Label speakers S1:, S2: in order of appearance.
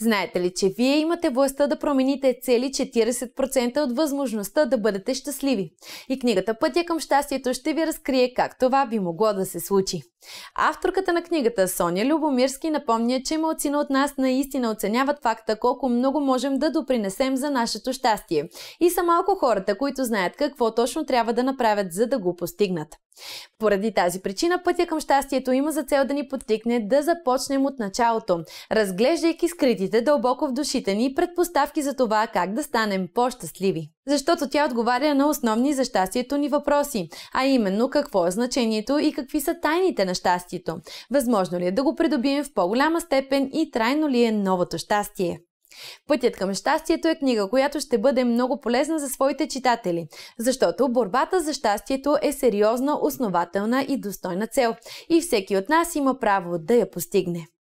S1: Знаете ли, че вие имате властта да промените цели 40% от възможността да бъдете щастливи? И книгата Пътя към щастието ще ви разкрие как това би могло да се случи. Авторката на книгата Соня Любомирски напомня, че малцина от нас наистина оценяват факта колко много можем да допринесем за нашето щастие. И са малко хората, които знаят какво точно трябва да направят, за да го постигнат. Поради тази причина пътя към щастието има за цел да ни подтикне да започнем от началото, разглеждайки скритите дълбоко в душите ни предпоставки за това как да станем по-щастливи защото тя отговаря на основни за щастието ни въпроси, а именно какво е значението и какви са тайните на щастието, възможно ли е да го придобием в по-голяма степен и трайно ли е новото щастие. Пътят към щастието е книга, която ще бъде много полезна за своите читатели, защото борбата за щастието е сериозна, основателна и достойна цел и всеки от нас има право да я постигне.